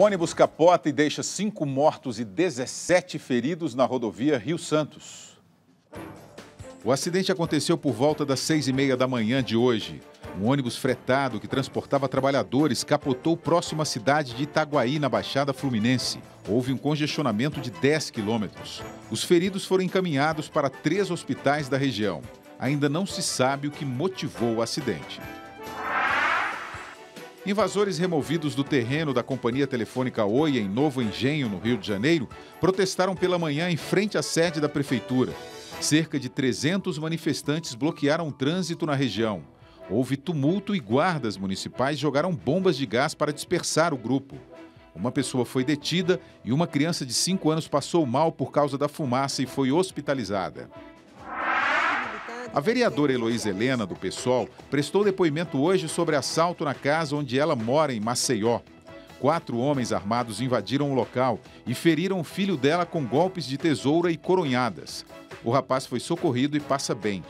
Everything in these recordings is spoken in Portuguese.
Ônibus capota e deixa cinco mortos e 17 feridos na rodovia Rio Santos. O acidente aconteceu por volta das seis e meia da manhã de hoje. Um ônibus fretado que transportava trabalhadores capotou próximo à cidade de Itaguaí, na Baixada Fluminense. Houve um congestionamento de 10 quilômetros. Os feridos foram encaminhados para três hospitais da região. Ainda não se sabe o que motivou o acidente. Invasores removidos do terreno da companhia telefônica Oi em Novo Engenho, no Rio de Janeiro, protestaram pela manhã em frente à sede da prefeitura. Cerca de 300 manifestantes bloquearam o trânsito na região. Houve tumulto e guardas municipais jogaram bombas de gás para dispersar o grupo. Uma pessoa foi detida e uma criança de 5 anos passou mal por causa da fumaça e foi hospitalizada. A vereadora Heloísa Helena, do PSOL, prestou depoimento hoje sobre assalto na casa onde ela mora, em Maceió. Quatro homens armados invadiram o local e feriram o filho dela com golpes de tesoura e coronhadas. O rapaz foi socorrido e passa bem.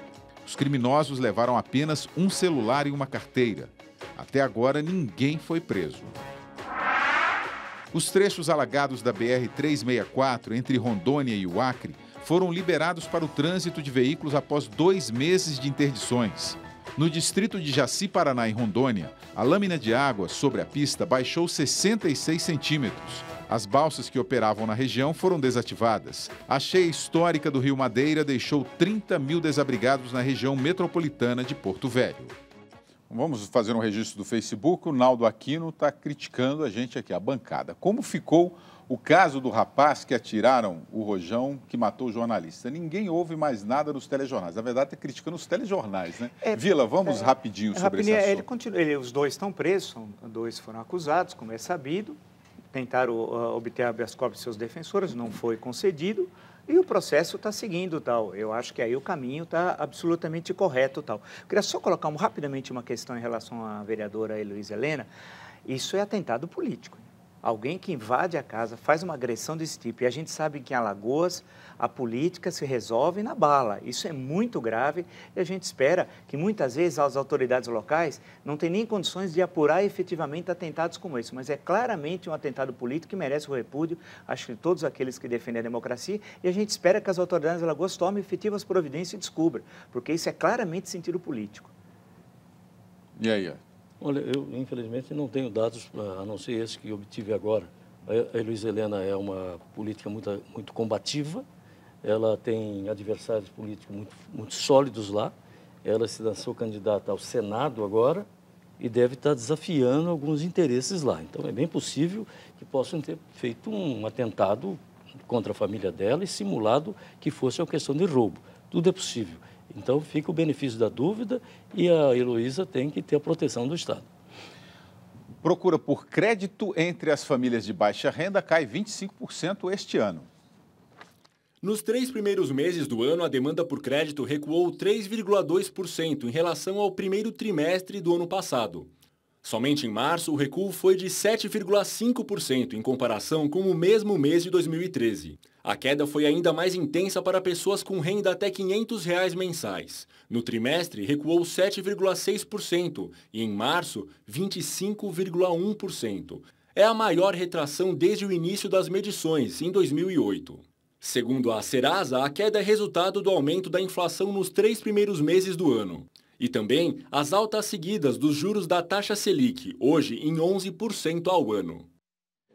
Os criminosos levaram apenas um celular e uma carteira. Até agora, ninguém foi preso. Os trechos alagados da BR-364 entre Rondônia e o Acre foram liberados para o trânsito de veículos após dois meses de interdições. No distrito de Jaci, Paraná, em Rondônia, a lâmina de água sobre a pista baixou 66 centímetros. As balsas que operavam na região foram desativadas. A cheia histórica do Rio Madeira deixou 30 mil desabrigados na região metropolitana de Porto Velho. Vamos fazer um registro do Facebook. O Naldo Aquino está criticando a gente aqui, a bancada. Como ficou o caso do rapaz que atiraram o rojão que matou o jornalista? Ninguém ouve mais nada nos telejornais. Na verdade, está criticando os telejornais, né? É, Vila, vamos é, rapidinho sobre rapidinho, esse é, assunto. Ele continua, ele, os dois estão presos, dois foram acusados, como é sabido. Tentaram uh, obter habeas corpus de seus defensores, não foi concedido. E o processo está seguindo tal. Eu acho que aí o caminho está absolutamente correto tal. Eu queria só colocar um, rapidamente uma questão em relação à vereadora Heloísa Helena. Isso é atentado político. Alguém que invade a casa, faz uma agressão desse tipo, e a gente sabe que em Alagoas a política se resolve na bala. Isso é muito grave e a gente espera que muitas vezes as autoridades locais não tenham nem condições de apurar efetivamente atentados como esse. Mas é claramente um atentado político que merece o repúdio, acho que todos aqueles que defendem a democracia, e a gente espera que as autoridades de Alagoas tomem efetivas providências e descubram, porque isso é claramente sentido político. E aí, Olha, eu infelizmente não tenho dados, ah, a não ser esse que obtive agora. A Luiz Helena é uma política muito, muito combativa, ela tem adversários políticos muito, muito sólidos lá, ela se lançou candidata ao Senado agora e deve estar desafiando alguns interesses lá. Então é bem possível que possam ter feito um atentado contra a família dela e simulado que fosse uma questão de roubo. Tudo é possível. Então fica o benefício da dúvida e a Heloísa tem que ter a proteção do Estado. Procura por crédito entre as famílias de baixa renda cai 25% este ano. Nos três primeiros meses do ano, a demanda por crédito recuou 3,2% em relação ao primeiro trimestre do ano passado. Somente em março, o recuo foi de 7,5% em comparação com o mesmo mês de 2013. A queda foi ainda mais intensa para pessoas com renda até R$ 500 reais mensais. No trimestre, recuou 7,6% e em março, 25,1%. É a maior retração desde o início das medições, em 2008. Segundo a Serasa, a queda é resultado do aumento da inflação nos três primeiros meses do ano. E também as altas seguidas dos juros da taxa Selic, hoje em 11% ao ano.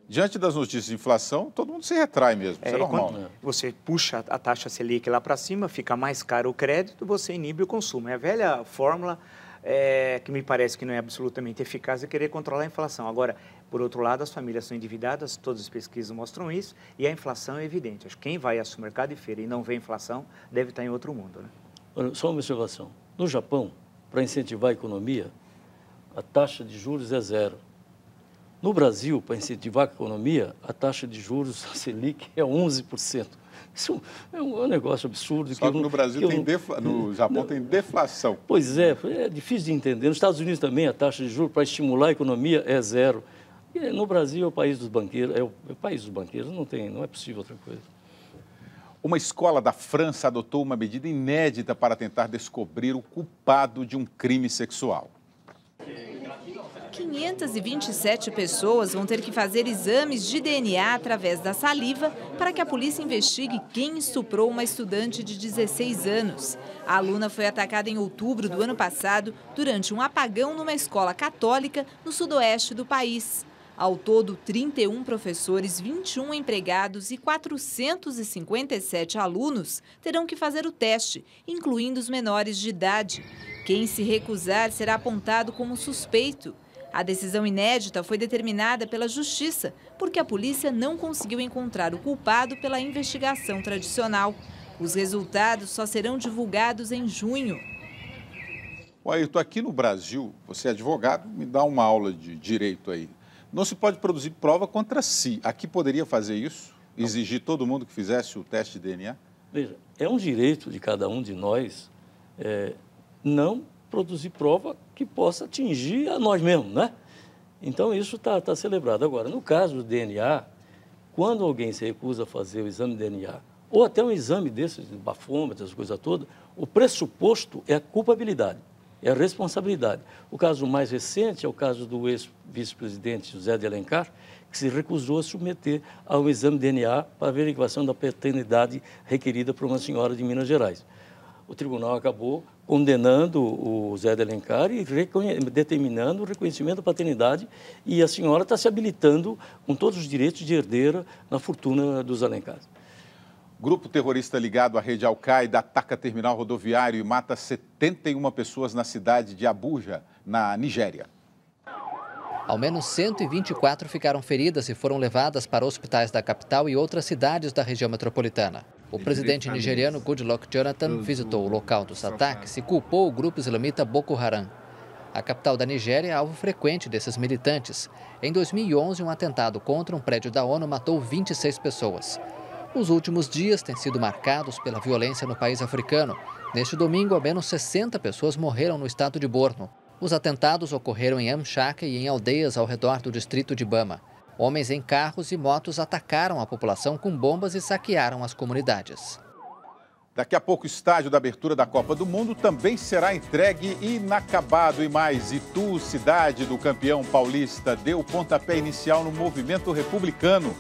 Diante das notícias de inflação, todo mundo se retrai mesmo, é, isso é, é normal, né? Você puxa a taxa Selic lá para cima, fica mais caro o crédito, você inibe o consumo. É a velha fórmula é, que me parece que não é absolutamente eficaz é querer controlar a inflação. Agora, por outro lado, as famílias são endividadas, todas as pesquisas mostram isso, e a inflação é evidente. quem vai ao supermercado e feira e não vê inflação deve estar em outro mundo. Né? só uma observação. No Japão, para incentivar a economia, a taxa de juros é zero. No Brasil, para incentivar a economia, a taxa de juros, a Selic, é 11%. Isso é, é um, negócio absurdo. Só que, que no Brasil que tem não, defla... no hum. Japão não, tem deflação. Pois é, é difícil de entender. Nos Estados Unidos também a taxa de juros para estimular a economia é zero. E no Brasil é o país dos banqueiros, é o, é o país dos banqueiros, não tem, não é possível outra coisa. Uma escola da França adotou uma medida inédita para tentar descobrir o culpado de um crime sexual. 527 pessoas vão ter que fazer exames de DNA através da saliva para que a polícia investigue quem estuprou uma estudante de 16 anos. A aluna foi atacada em outubro do ano passado durante um apagão numa escola católica no sudoeste do país. Ao todo, 31 professores, 21 empregados e 457 alunos terão que fazer o teste, incluindo os menores de idade. Quem se recusar será apontado como suspeito. A decisão inédita foi determinada pela Justiça, porque a polícia não conseguiu encontrar o culpado pela investigação tradicional. Os resultados só serão divulgados em junho. Olha, eu estou aqui no Brasil, você é advogado, me dá uma aula de direito aí. Não se pode produzir prova contra si. Aqui poderia fazer isso? Exigir todo mundo que fizesse o teste de DNA? Veja, é um direito de cada um de nós é, não produzir prova que possa atingir a nós mesmos, né? Então, isso está tá celebrado. Agora, no caso do DNA, quando alguém se recusa a fazer o exame de DNA, ou até um exame desses, de bafômetro, essas coisas todas, o pressuposto é a culpabilidade é a responsabilidade. O caso mais recente é o caso do ex-vice-presidente José de Alencar, que se recusou a submeter a um exame DNA para averiguação da paternidade requerida por uma senhora de Minas Gerais. O tribunal acabou condenando o Zé de Alencar e determinando o reconhecimento da paternidade e a senhora está se habilitando com todos os direitos de herdeira na fortuna dos Alencares. Grupo terrorista ligado à rede Al-Qaeda ataca terminal rodoviário e mata 71 pessoas na cidade de Abuja, na Nigéria. Ao menos 124 ficaram feridas e foram levadas para hospitais da capital e outras cidades da região metropolitana. O presidente nigeriano Goodluck Jonathan visitou o local dos ataques e culpou o grupo islamita Boko Haram. A capital da Nigéria é alvo frequente desses militantes. Em 2011, um atentado contra um prédio da ONU matou 26 pessoas. Os últimos dias têm sido marcados pela violência no país africano. Neste domingo, ao menos 60 pessoas morreram no estado de Borno. Os atentados ocorreram em Amshaka e em aldeias ao redor do distrito de Bama. Homens em carros e motos atacaram a população com bombas e saquearam as comunidades. Daqui a pouco, o estádio da abertura da Copa do Mundo também será entregue inacabado e mais. Itu, cidade do campeão paulista, deu pontapé inicial no movimento republicano.